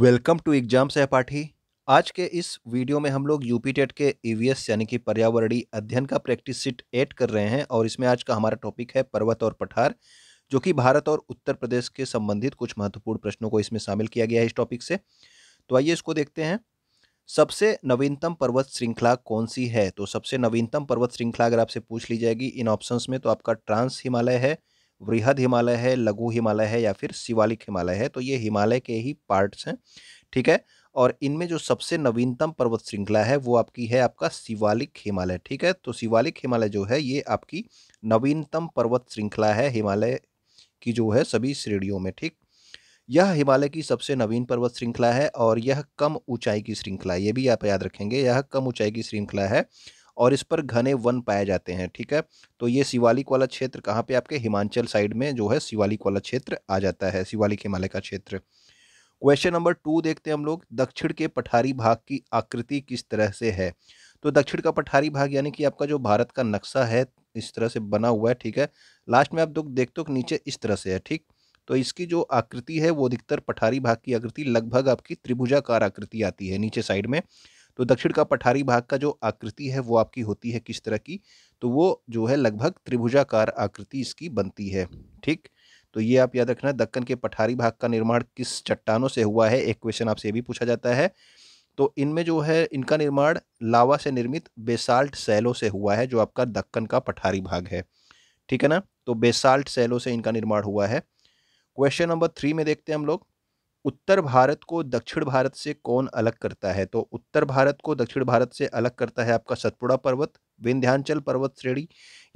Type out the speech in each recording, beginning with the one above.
welcome to exam सहपाठी आज के इस वीडियो में हम लोग यूपी टेट के ईवीएस e यानी कि पर्यावरणीय अध्ययन का प्रैक्टिस सीट ऐड कर रहे हैं और इसमें आज का हमारा टॉपिक है पर्वत और पठार जो कि भारत और उत्तर प्रदेश के संबंधित कुछ महत्वपूर्ण प्रश्नों को इसमें शामिल किया गया है इस टॉपिक से तो आइए इसको देखते हैं सबसे नवीनतम पर्वत श्रृंखला कौन सी है तो सबसे नवीनतम पर्वत श्रृंखला अगर आपसे पूछ ली जाएगी इन ऑप्शंस में तो आपका ट्रांस हिमालय है वृहद हिमालय है लघु हिमालय है या फिर शिवालिक हिमालय है तो ये हिमालय के ही पार्ट्स हैं ठीक है और इनमें जो सबसे नवीनतम पर्वत श्रृंखला है वो आपकी है आपका शिवालिक हिमालय ठीक है तो शिवालिक हिमालय जो है ये आपकी नवीनतम पर्वत श्रृंखला है हिमालय की जो है सभी श्रेणियों में ठीक यह हिमालय की सबसे नवीन पर्वत श्रृंखला है और यह कम ऊंचाई की श्रृंखला ये भी आप याद रखेंगे यह कम ऊंचाई की श्रृंखला है और इस पर घने वन पाए जाते हैं ठीक है तो ये शिवालिक वाला क्षेत्र कहाँ पे आपके हिमाचल साइड में जो है शिवालिक वाला क्षेत्र आ जाता है शिवालिक हिमालय का क्षेत्र क्वेश्चन नंबर टू देखते हैं हम लोग दक्षिण के पठारी भाग की आकृति किस तरह से है तो दक्षिण का पठारी भाग यानी कि आपका जो भारत का नक्शा है इस तरह से बना हुआ है ठीक है लास्ट में आप दुख देखते हो नीचे इस तरह से है ठीक तो इसकी जो आकृति है वो अधिकतर पठारी भाग की आकृति लगभग आपकी त्रिभुजाकार आकृति आती है नीचे साइड में तो दक्षिण का पठारी भाग का जो आकृति है वो आपकी होती है किस तरह की तो वो जो है लगभग त्रिभुजाकार आकृति इसकी बनती है ठीक तो ये आप याद रखना दक्कन के पठारी भाग का निर्माण किस चट्टानों से हुआ है एक क्वेश्चन आपसे ये भी पूछा जाता है तो इनमें जो है इनका निर्माण लावा से निर्मित बेसाल्ट सैलों से हुआ है जो आपका दक्कन का पठारी भाग है ठीक है ना तो बेसाल्ट सैलों से इनका निर्माण हुआ है क्वेश्चन नंबर थ्री में देखते हैं हम लोग उत्तर भारत को दक्षिण भारत से कौन अलग करता है तो उत्तर भारत को दक्षिण भारत से अलग करता है आपका सतपुड़ा पर्वत विंध्यांचल पर्वत श्रेणी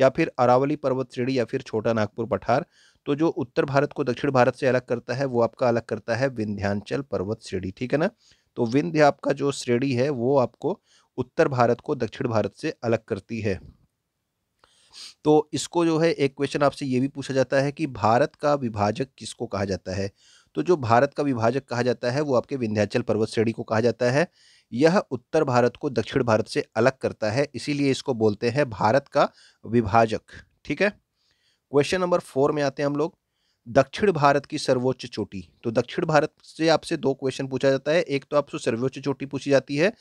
या फिर अरावली पर्वत श्रेणी या फिर छोटा नागपुर पठार तो जो उत्तर भारत को दक्षिण भारत से अलग करता है वो आपका अलग करता है विंध्यांचल पर्वत श्रेणी ठीक है ना तो विंध्य आपका जो श्रेणी है वो आपको उत्तर भारत को दक्षिण भारत से अलग करती है तो इसको जो है एक क्वेश्चन आपसे ये भी पूछा जाता है कि भारत का विभाजक किसको कहा जाता है तो जो भारत का विभाजक कहा जाता है वो आपके विंध्याचल पर्वत श्रेणी को कहा जाता है यह उत्तर भारत को दक्षिण भारत से अलग करता है इसीलिए इसको बोलते हैं भारत का विभाजक ठीक है क्वेश्चन नंबर फोर में आते हैं हम लोग दक्षिण भारत की सर्वोच्च चोटी तो दक्षिण भारत से आपसे दो क्वेश्चन पूछा जाता है एक तो आपसे सर्वोच्च चोटी पूछी जाती है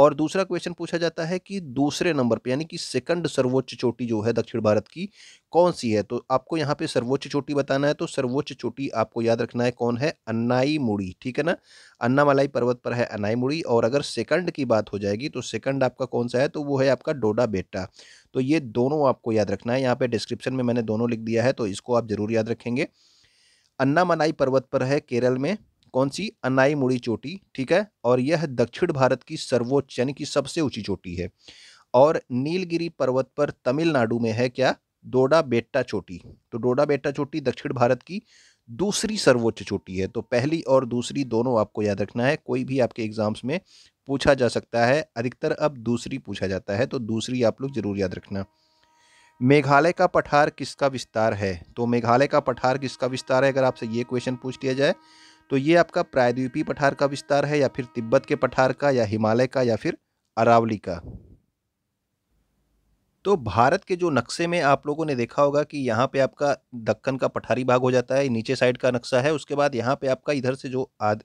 और दूसरा क्वेश्चन पूछा जाता है कि दूसरे नंबर पे यानी कि सेकंड सर्वोच्च चोटी जो है दक्षिण भारत की कौन सी है तो आपको यहाँ पे सर्वोच्च चोटी बताना है तो सर्वोच्च चोटी आपको याद रखना है कौन है अन्नाई मुड़ी ठीक है ना अन्नामलाई पर्वत पर है अनाई मुड़ी और अगर सेकंड की बात हो जाएगी तो सेकंड आपका कौन सा है तो वो है आपका डोडा बेटा तो ये दोनों आपको याद रखना है यहाँ पे डिस्क्रिप्शन में मैंने दोनों लिख दिया है तो इसको आप ज़रूर याद रखेंगे अन्नामलाई पर्वत पर है केरल में कौन सी अनाई मुड़ी चोटी ठीक है और यह दक्षिण भारत की सर्वोच्च यानी कि सबसे ऊंची चोटी है और नीलगिरी पर्वत पर तमिलनाडु में है क्या डोडा बेट्टा चोटी तो डोडा बेट्टा चोटी दक्षिण भारत की दूसरी सर्वोच्च चोटी है तो पहली और दूसरी दोनों आपको याद रखना है कोई भी आपके एग्जाम्स में पूछा जा सकता है अधिकतर अब दूसरी पूछा जाता है तो दूसरी आप लोग जरूर याद रखना मेघालय का पठार किसका विस्तार है तो मेघालय का पठार किसका विस्तार है अगर आपसे ये क्वेश्चन पूछ लिया जाए तो ये आपका प्रायद्वीपी पठार का विस्तार है या फिर तिब्बत के पठार का या हिमालय का या फिर अरावली का तो भारत के जो नक्शे में आप लोगों ने देखा होगा कि यहाँ पे आपका दक्कन का पठारी भाग हो जाता है नीचे साइड का नक्शा है उसके बाद यहाँ पे आपका इधर से जो आद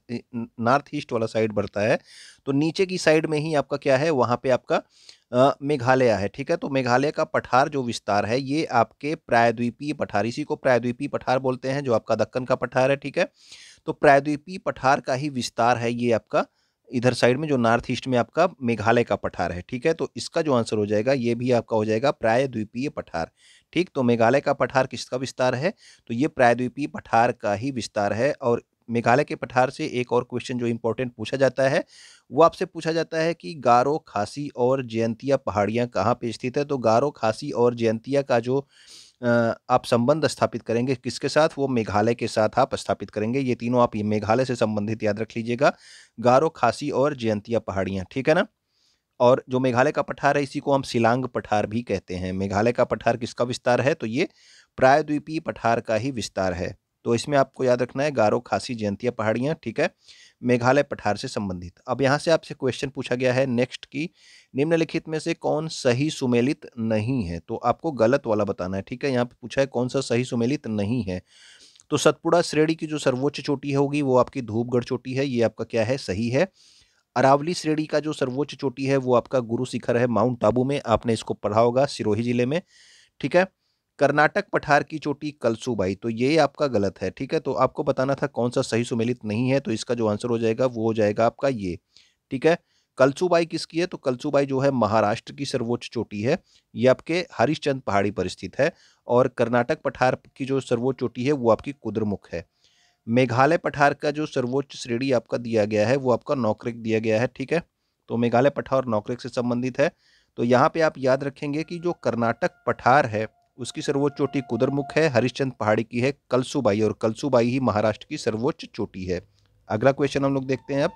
नॉर्थ ईस्ट वाला साइड बढ़ता है तो नीचे की साइड में ही आपका क्या है वहाँ पे आपका मेघालय है ठीक है तो मेघालय का पठार जो विस्तार है ये आपके प्रायद्वीपीय पठार इसी को प्रायद्वीपीय पठार बोलते हैं जो आपका दक्कन का पठार है ठीक है तो प्रायद्वीपीय पठार का ही विस्तार है ये आपका इधर साइड में जो नॉर्थ ईस्ट में आपका मेघालय का पठार है ठीक है तो इसका जो आंसर हो जाएगा ये भी आपका हो जाएगा प्रायद्वीपीय पठार ठीक तो मेघालय का पठार किसका विस्तार है तो ये प्रायद्वीपीय पठार का ही विस्तार है और मेघालय के पठार से एक और क्वेश्चन जो इम्पोर्टेंट पूछा जाता है वो आपसे पूछा जाता है कि गारो खासी और जयंतिया पहाड़ियाँ कहाँ पर स्थित है तो गारो खासी और जयंतिया का जो आप संबंध स्थापित करेंगे किसके साथ वो मेघालय के साथ आप स्थापित करेंगे ये तीनों आप ये मेघालय से संबंधित याद रख लीजिएगा गारो खासी और जयंतिया पहाड़ियाँ ठीक है ना और जो मेघालय का पठार है इसी को हम सिलांग पठार भी कहते हैं मेघालय का पठार किसका विस्तार है तो ये प्रायद्वीपीय पठार का ही विस्तार है तो इसमें आपको याद रखना है गारो खासी जयंतिया पहाड़ियाँ ठीक है मेघालय पठार से संबंधित अब यहाँ से आपसे क्वेश्चन पूछा गया है नेक्स्ट की निम्नलिखित में से कौन सही सुमेलित नहीं है तो आपको गलत वाला बताना है ठीक है यहाँ पे पूछा है कौन सा सही सुमेलित नहीं है तो सतपुड़ा श्रेणी की जो सर्वोच्च चोटी होगी वो आपकी धूपगढ़ चोटी है ये आपका क्या है सही है अरावली श्रेणी का जो सर्वोच्च चोटी है वो आपका गुरु शिखर है माउंट आबू में आपने इसको पढ़ा होगा सिरोही जिले में ठीक है कर्नाटक पठार की चोटी भाई तो ये आपका गलत है ठीक है तो आपको बताना था कौन सा सही सुमेलित नहीं है तो इसका जो आंसर हो जाएगा वो हो जाएगा आपका ये ठीक है कलसुबाई किसकी है तो कलसूबाई जो है महाराष्ट्र की सर्वोच्च चोटी है ये आपके हरिश्चंद पहाड़ी पर स्थित है और कर्नाटक पठार की जो सर्वोच्च चोटी है वो आपकी कुद्रमुख है मेघालय पठार का जो सर्वोच्च श्रेणी आपका दिया गया है वो आपका नौकरिक दिया गया है ठीक है तो मेघालय पठार नौकरिक से संबंधित है तो यहाँ पे आप याद रखेंगे कि जो कर्नाटक पठार है उसकी सर्वोच्च चोटी कुदरमुख है हरिश्चंद पहाड़ी की है कलसुबाई और कलसुबाई ही महाराष्ट्र की सर्वोच्च चोटी है अगला क्वेश्चन हम लोग देखते हैं अब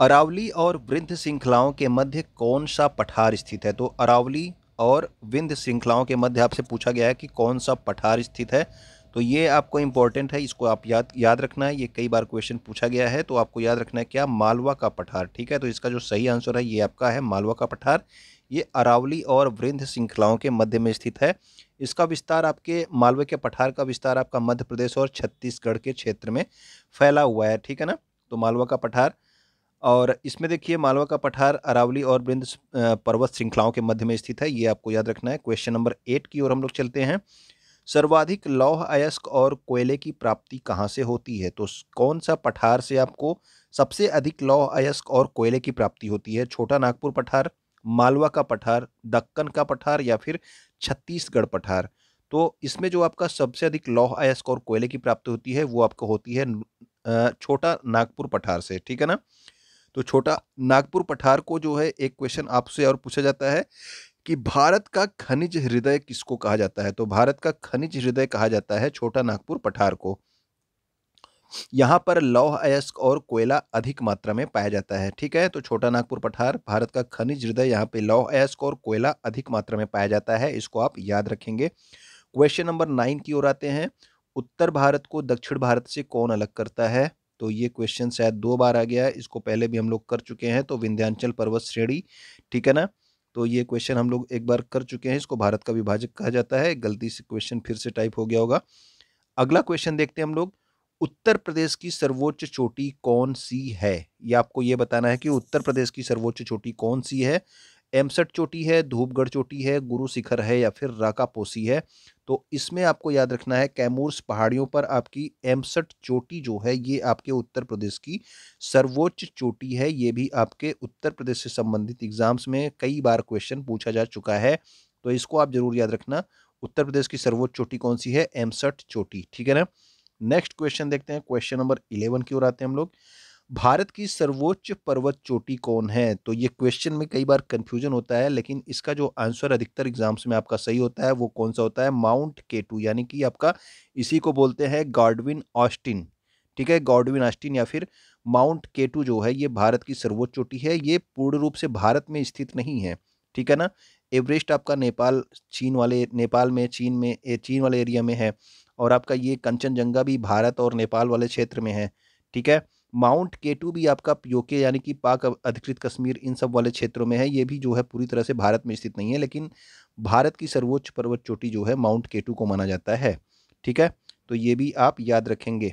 अरावली और वृंध श्रृंखलाओं के मध्य कौन सा पठार स्थित है तो अरावली और विंध श्रृंखलाओं के मध्य आपसे पूछा गया है कि कौन सा पठार स्थित है तो ये आपको इम्पोर्टेंट है इसको आप याद याद रखना है ये कई बार क्वेश्चन पूछा गया है तो आपको याद रखना है क्या मालवा का पठार ठीक है तो इसका जो सही आंसर है ये आपका है मालवा का पठार ये अरावली और वृंध श्रृंखलाओं के मध्य में स्थित है इसका विस्तार आपके मालवे के पठार का विस्तार आपका मध्य प्रदेश और छत्तीसगढ़ के क्षेत्र में फैला हुआ है ठीक है ना तो मालवा का पठार और इसमें देखिए मालवा का पठार अरावली और वृंद पर्वत श्रृंखलाओं के मध्य में स्थित है ये आपको याद रखना है क्वेश्चन नंबर एट की ओर हम लोग चलते हैं सर्वाधिक लौह अयस्क और कोयले की प्राप्ति कहाँ से होती है तो कौन सा पठार से आपको सबसे अधिक लौह अयस्क और कोयले की प्राप्ति होती है छोटा नागपुर पठार मालवा का पठार दक्कन का पठार या फिर छत्तीसगढ़ पठार तो इसमें जो आपका सबसे अधिक लौह अयस्क और कोयले की प्राप्ति होती है वो आपको होती है छोटा नागपुर पठार से ठीक है ना तो छोटा नागपुर पठार को जो है एक क्वेश्चन आपसे और पूछा जाता है कि भारत का खनिज हृदय किसको कहा जाता है तो भारत का खनिज हृदय कहा जाता है छोटा नागपुर पठार को यहाँ पर लौह अयस्क और कोयला अधिक मात्रा में पाया जाता है ठीक है तो छोटा नागपुर पठार भारत का खनिज हृदय यहाँ पे लौह अयस्क और कोयला अधिक मात्रा में पाया जाता है इसको आप याद रखेंगे क्वेश्चन नंबर नाइन की ओर आते हैं उत्तर भारत को दक्षिण भारत से कौन अलग करता है तो ये क्वेश्चन शायद दो बार आ गया है इसको पहले भी हम लोग कर चुके हैं तो विंध्यांचल पर्वत श्रेणी ठीक है ना तो ये क्वेश्चन हम लोग एक बार कर चुके हैं इसको भारत का विभाजक कहा जाता है गलती से क्वेश्चन फिर से टाइप हो गया होगा अगला क्वेश्चन देखते हैं हम लोग उत्तर प्रदेश की सर्वोच्च चोटी कौन सी है ये आपको ये बताना है कि उत्तर प्रदेश की सर्वोच्च चोटी कौन सी है एमसठ चोटी है धूपगढ़ चोटी है गुरु शिखर है या फिर राकापोसी है तो इसमें आपको याद रखना है कैमूर्स पहाड़ियों पर आपकी एमसठ चोटी जो है ये आपके उत्तर प्रदेश की सर्वोच्च चोटी है ये भी आपके उत्तर प्रदेश से संबंधित एग्जाम्स में कई बार क्वेश्चन पूछा जा चुका है तो इसको आप जरूर याद रखना उत्तर प्रदेश की सर्वोच्च चोटी कौन सी है एमसठ चोटी ठीक है ना नेक्स्ट क्वेश्चन देखते हैं क्वेश्चन नंबर इलेवन की ओर आते हैं हम लोग भारत की सर्वोच्च पर्वत चोटी कौन है तो ये क्वेश्चन में कई बार कन्फ्यूजन होता है लेकिन इसका जो आंसर अधिकतर एग्जाम्स में आपका सही होता है वो कौन सा होता है माउंट केटू यानी कि आपका इसी को बोलते हैं गॉडविन ऑस्टिन ठीक है गॉडविन ऑस्टिन या फिर माउंट केटू जो है ये भारत की सर्वोच्च चोटी है ये पूर्ण रूप से भारत में स्थित नहीं है ठीक है ना एवरेस्ट आपका नेपाल चीन वाले नेपाल में चीन में चीन वाले एरिया में है और आपका ये कंचनजंगा भी भारत और नेपाल वाले क्षेत्र में है ठीक है माउंट केटू भी आपका पीओके यानी कि पाक अधिकृत कश्मीर इन सब वाले क्षेत्रों में है ये भी जो है पूरी तरह से भारत में स्थित नहीं है लेकिन भारत की सर्वोच्च पर्वत चोटी जो है माउंट केटू को माना जाता है ठीक है तो ये भी आप याद रखेंगे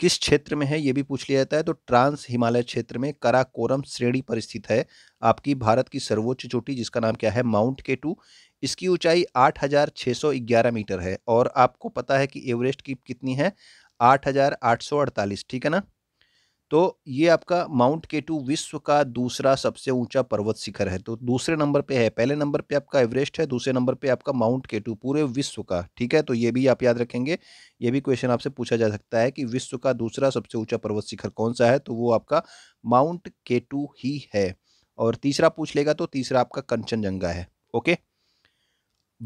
किस क्षेत्र में है ये भी पूछ लिया जाता है तो ट्रांस हिमालय क्षेत्र में कराकोरम श्रेणी पर स्थित है आपकी भारत की सर्वोच्च चोटी जिसका नाम क्या है माउंट केटू इसकी ऊंचाई 8,611 मीटर है और आपको पता है कि एवरेस्ट की कितनी है 8,848 ठीक है ना तो ये आपका माउंट केटू विश्व का दूसरा सबसे ऊंचा पर्वत शिखर है तो दूसरे नंबर पे है पहले नंबर पे आपका एवरेस्ट है दूसरे नंबर पे आपका माउंट केटू पूरे विश्व का ठीक है तो ये भी आप याद रखेंगे ये भी क्वेश्चन आपसे पूछा जा सकता है कि विश्व का दूसरा सबसे ऊंचा पर्वत शिखर कौन सा है तो वो आपका माउंट केटू ही है और तीसरा पूछ लेगा तो तीसरा आपका कंचनजंगा है ओके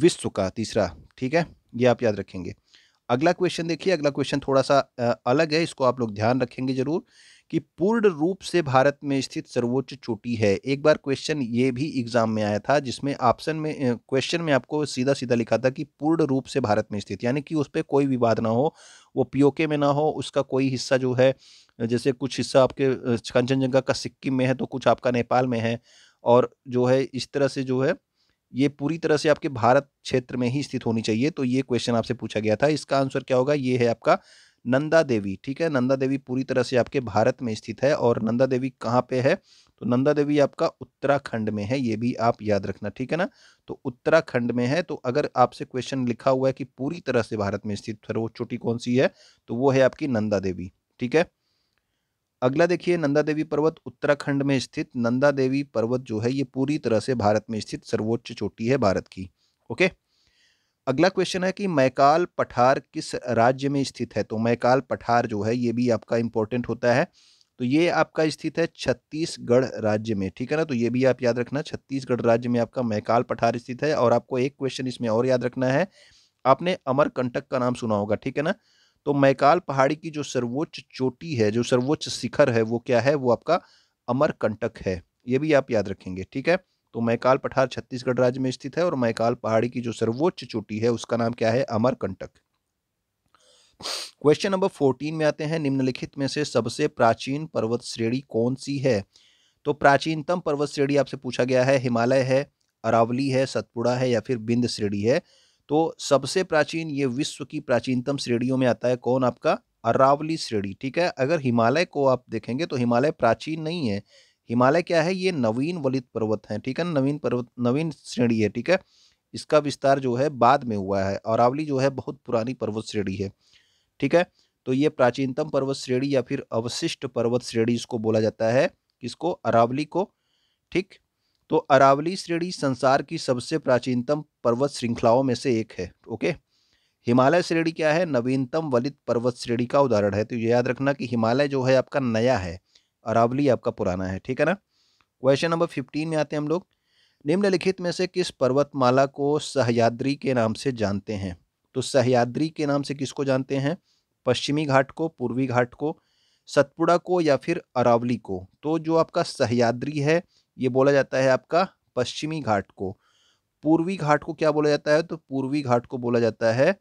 विश्व का तीसरा ठीक है ये आप याद रखेंगे अगला क्वेश्चन देखिए अगला क्वेश्चन थोड़ा सा अलग है इसको आप लोग ध्यान रखेंगे जरूर कि पूर्ण रूप से भारत में स्थित सर्वोच्च चोटी है एक बार क्वेश्चन ये भी एग्जाम में आया था जिसमें ऑप्शन में क्वेश्चन में आपको सीधा सीधा लिखा था कि पूर्ण रूप से भारत में स्थित यानी कि उस पर कोई विवाद ना हो वो पीओके में ना हो उसका कोई हिस्सा जो है जैसे कुछ हिस्सा आपके कंचनजंगा का सिक्किम में है तो कुछ आपका नेपाल में है और जो है इस तरह से जो है ये पूरी तरह से आपके भारत क्षेत्र में ही स्थित होनी चाहिए तो ये क्वेश्चन आपसे पूछा गया था इसका आंसर क्या होगा ये है आपका नंदा देवी ठीक है नंदा देवी पूरी तरह से आपके भारत में स्थित है और नंदा देवी कहाँ पे है तो नंदा देवी आपका उत्तराखंड में है ये भी आप याद रखना ठीक है ना तो उत्तराखंड में है तो अगर आपसे क्वेश्चन लिखा हुआ है कि पूरी तरह से भारत में स्थित तो वो चोटी कौन सी है तो वो है आपकी नंदा देवी ठीक है अगला देखिए नंदा देवी पर्वत उत्तराखंड में स्थित नंदा देवी पर्वत जो है ये पूरी तरह से भारत में स्थित सर्वोच्च चोटी है भारत की ओके अगला क्वेश्चन है कि मैकाल पठार किस राज्य में स्थित है तो मैकाल पठार जो है ये भी आपका इंपॉर्टेंट होता है तो ये आपका स्थित है छत्तीसगढ़ राज्य में ठीक है ना तो ये भी आप याद रखना छत्तीसगढ़ राज्य में आपका मैकाल पठार स्थित है और आपको एक क्वेश्चन इसमें और याद रखना है आपने अमरकंटक का नाम सुना होगा ठीक है ना तो मैकाल पहाड़ी की जो सर्वोच्च चोटी है जो सर्वोच्च शिखर है वो क्या है वो आपका अमरकंटक है ये भी आप याद रखेंगे ठीक है तो मैकाल पठार छत्तीसगढ़ राज्य में स्थित है और मैकाल पहाड़ी की जो सर्वोच्च चोटी है उसका नाम क्या है अमरकंटक क्वेश्चन नंबर फोर्टीन में आते हैं निम्नलिखित में से सबसे प्राचीन पर्वत श्रेणी कौन सी है तो प्राचीनतम पर्वत श्रेणी आपसे पूछा गया है हिमालय है अरावली है सतपुड़ा है या फिर बिंद श्रेणी है तो सबसे प्राचीन ये विश्व की प्राचीनतम श्रेणियों में आता है कौन आपका अरावली श्रेणी ठीक है अगर हिमालय को आप देखेंगे तो हिमालय प्राचीन नहीं है हिमालय क्या है ये नवीन वलित पर्वत है ठीक है नवीन पर्वत नवीन श्रेणी है ठीक है इसका विस्तार जो है बाद में हुआ है अरावली जो है बहुत पुरानी पर्वत श्रेणी है ठीक है तो ये प्राचीनतम पर्वत श्रेणी या फिर अवशिष्ट पर्वत श्रेणी इसको बोला जाता है किसको अरावली को ठीक तो अरावली श्रेणी संसार की सबसे प्राचीनतम पर्वत श्रृंखलाओं में से एक है ओके हिमालय श्रेणी क्या है नवीनतम वलित पर्वत श्रेणी का उदाहरण है तो ये याद रखना कि हिमालय जो है आपका नया है अरावली आपका पुराना है ठीक है ना क्वेश्चन नंबर फिफ्टीन में आते हैं हम लोग निम्नलिखित में से किस पर्वतमाला को सहयाद्री के नाम से जानते हैं तो सहयाद्री के नाम से किसको जानते हैं पश्चिमी घाट को पूर्वी घाट को सतपुड़ा को या फिर अरावली को तो जो आपका सहयाद्री है ये बोला जाता है आपका पश्चिमी घाट को पूर्वी घाट को क्या बोला जाता है तो पूर्वी घाट को बोला जाता है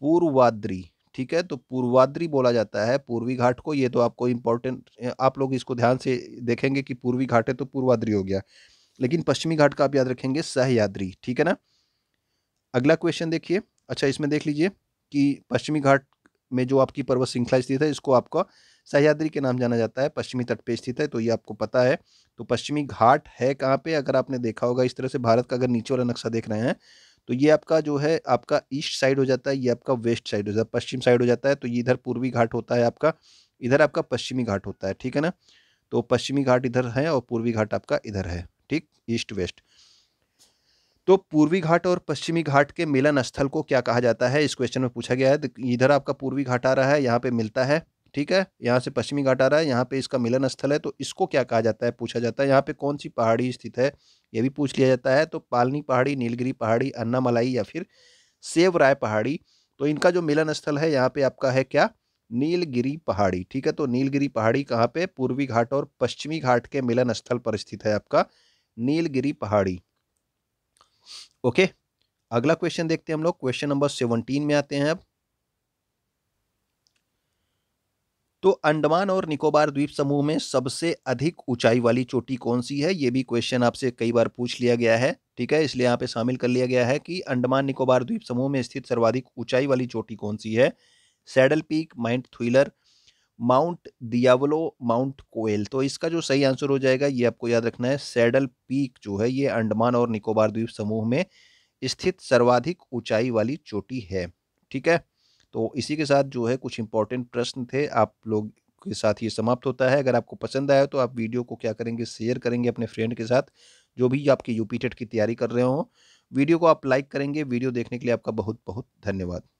पूर्वाद्री ठीक है तो पूर्वाद्री बोला जाता है पूर्वी घाट को ये तो आपको इम्पोर्टेंट आप लोग इसको ध्यान से देखेंगे कि पूर्वी घाट है तो पूर्वाद्री हो गया लेकिन पश्चिमी घाट का आप याद रखेंगे सहयाद्री ठीक है ना अगला क्वेश्चन देखिए अच्छा इसमें देख लीजिए कि पश्चिमी घाट में जो आपकी पर्वत श्रृंखला स्थित है इसको आपका सहयाद्री के नाम जाना जाता है पश्चिमी तट पे स्थित है तो ये आपको पता है तो पश्चिमी घाट है कहाँ पे अगर आपने देखा होगा इस तरह से भारत का अगर नीचे वाला नक्शा देख रहे हैं तो ये आपका जो है आपका ईस्ट साइड हो जाता है ये आपका वेस्ट साइड हो जाता है पश्चिम साइड हो जाता है तो ये इधर पूर्वी घाट होता है आपका इधर आपका पश्चिमी घाट होता है ठीक है ना तो पश्चिमी घाट इधर है और पूर्वी घाट आपका इधर है ठीक ईस्ट वेस्ट तो पूर्वी घाट और पश्चिमी घाट के मिलन स्थल को क्या कहा जाता है इस क्वेश्चन में पूछा गया है इधर आपका पूर्वी घाट आ रहा है यहाँ पे मिलता है ठीक है यहाँ से पश्चिमी घाट आ रहा है यहाँ पे इसका मिलन स्थल है तो इसको क्या कहा जाता है पूछा जाता है यहाँ पे कौन सी पहाड़ी स्थित है ये भी पूछ लिया जाता है तो पालनी पहाड़ी नीलगिरी पहाड़ी अन्नामलाई या फिर सेवराय पहाड़ी तो इनका जो मिलन स्थल है यहाँ पे आपका है क्या नीलगिरी पहाड़ी ठीक है तो नीलगिरी पहाड़ी कहाँ पे पूर्वी घाट और पश्चिमी घाट के मिलन स्थल पर स्थित है आपका नीलगिरी पहाड़ी ओके अगला क्वेश्चन देखते हैं हम लोग क्वेश्चन नंबर सेवनटीन में आते हैं अब तो अंडमान और निकोबार द्वीप समूह में सबसे अधिक ऊंचाई वाली चोटी कौन सी है ये भी क्वेश्चन आपसे कई बार पूछ लिया गया है ठीक है इसलिए यहाँ पे शामिल कर लिया गया है कि अंडमान निकोबार द्वीप समूह में स्थित सर्वाधिक ऊंचाई वाली चोटी कौन सी है Saddle Peak Mount Thuillier Mount Diavolo Mount Koyal तो इसका जो सही आंसर हो जाएगा ये आपको याद रखना है सैडल पीक जो है ये अंडमान और निकोबार द्वीप समूह में स्थित सर्वाधिक ऊंचाई वाली चोटी है ठीक है तो इसी के साथ जो है कुछ इंपॉर्टेंट प्रश्न थे आप लोग के साथ ये समाप्त होता है अगर आपको पसंद आया तो आप वीडियो को क्या करेंगे शेयर करेंगे अपने फ्रेंड के साथ जो भी आपके यूपी टेट की तैयारी कर रहे हो वीडियो को आप लाइक करेंगे वीडियो देखने के लिए आपका बहुत बहुत धन्यवाद